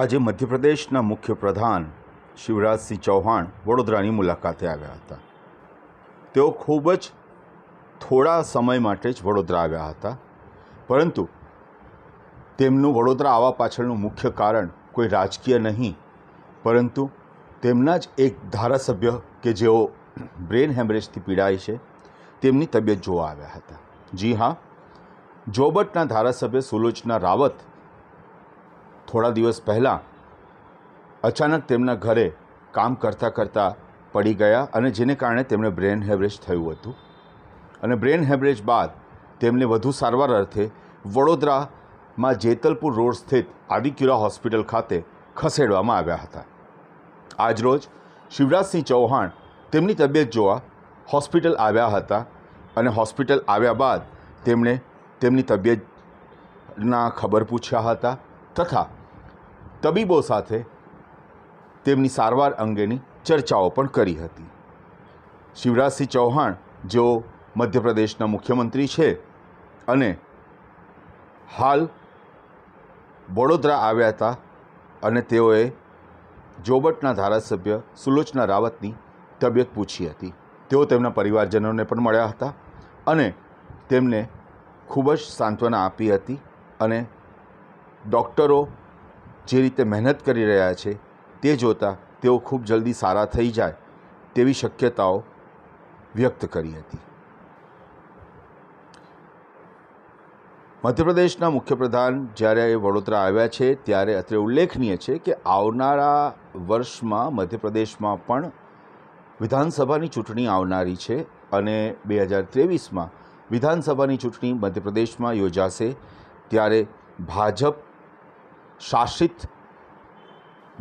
આજે મધ્યપ્રદેશના મુખ્ય પ્રધાન શિવરાજસિંહ ચૌહાણ વડોદરાની મુલાકાતે આવ્યા હતા તેઓ ખૂબ જ થોડા સમય માટે જ વડોદરા આવ્યા હતા પરંતુ તેમનું વડોદરા આવવા પાછળનું મુખ્ય કારણ કોઈ રાજકીય નહીં પરંતુ તેમના જ એક ધારાસભ્ય કે જેઓ બ્રેન હેમરેજથી પીડાય છે તેમની તબિયત જોવા આવ્યા હતા જી હા જોબટના ધારાસભ્ય સુલોચના રાવત થોડા દિવસ પહેલાં અચાનક તેમના ઘરે કામ કરતાં કરતાં પડી ગયા અને જેને કારણે તેમણે બ્રેન હેમરેજ થયું હતું અને બ્રેન હેમરેજ બાદ તેમને વધુ સારવાર અર્થે વડોદરામાં જેતલપુર રોડ સ્થિત આદિક્યુરા હોસ્પિટલ ખાતે ખસેડવામાં આવ્યા હતા આજરોજ શિવરાજસિંહ ચૌહાણ તેમની તબિયત જોવા હોસ્પિટલ આવ્યા હતા અને હોસ્પિટલ આવ્યા બાદ તેમણે તેમની તબિયતના ખબર પૂછ્યા હતા તથા તબીબો સાથે તેમની સારવાર અંગેની ચર્ચાઓ પણ કરી હતી શિવરાજસિંહ ચૌહાણ જેઓ મધ્યપ્રદેશના મુખ્યમંત્રી છે અને હાલ વડોદરા આવ્યા હતા અને તેઓએ જોબટના ધારાસભ્ય સુલોચના રાવતની તબિયત પૂછી હતી તેઓ તેમના પરિવારજનોને પણ મળ્યા હતા અને તેમને ખૂબ જ સાંત્વના આપી હતી અને ડૉક્ટરો જે રીતે મહેનત કરી રહ્યા છે તે જોતાં તેઓ ખૂબ જલ્દી સારા થઈ જાય તેવી શક્યતાઓ વ્યક્ત કરી હતી મધ્યપ્રદેશના મુખ્યપ્રધાન જ્યારે વડોદરા આવ્યા છે ત્યારે અત્રે ઉલ્લેખનીય છે કે આવનારા વર્ષમાં મધ્યપ્રદેશમાં પણ વિધાનસભાની ચૂંટણી આવનારી છે અને બે હજાર ત્રેવીસમાં વિધાનસભાની ચૂંટણી મધ્યપ્રદેશમાં યોજાશે ત્યારે ભાજપ શાસિત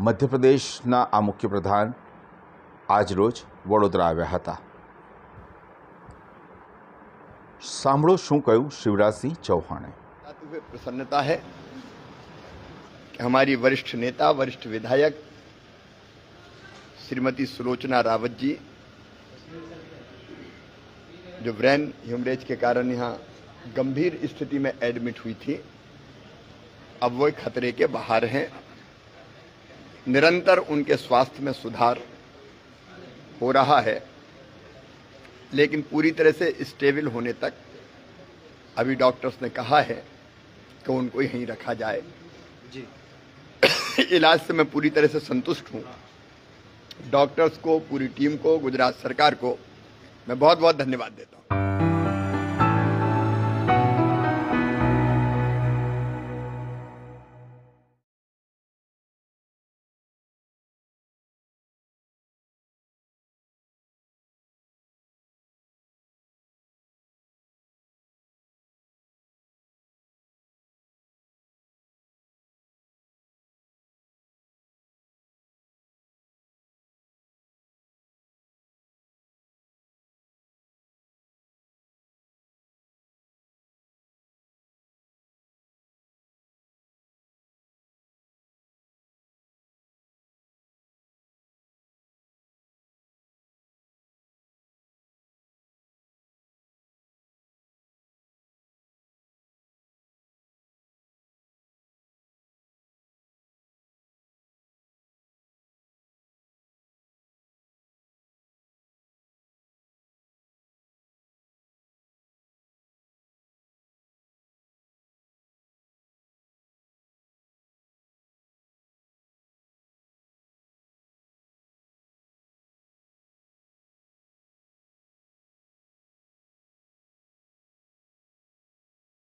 મધ્યપ્રદેશના આ મુખ્ય પ્રધાન આજરોજ વડોદરા આવ્યા હતા સાંભળો શું કહ્યું શિવરાજસિંહ ચૌહાણે પ્રસन्नता है कि हमारी वरिष्ठ नेता वरिष्ठ विधायक श्रीमती सुलोचना रावत जी जो ब्रेन ह्यूमरेज के कारण यहाँ गंभीर स्थिति में एडमिट हुई थी अब वो खतरे के बाहर हैं निरंतर उनके स्वास्थ्य में सुधार हो रहा है लेकिन पूरी तरह से स्टेबल होने तक अभी डॉक्टर्स ने कहा है कि उनको यहीं रखा जाए जी इलाज से मैं पूरी तरह से संतुष्ट हूँ डॉक्टर्स को पूरी टीम को गुजरात सरकार को मैं बहुत बहुत धन्यवाद देता हूँ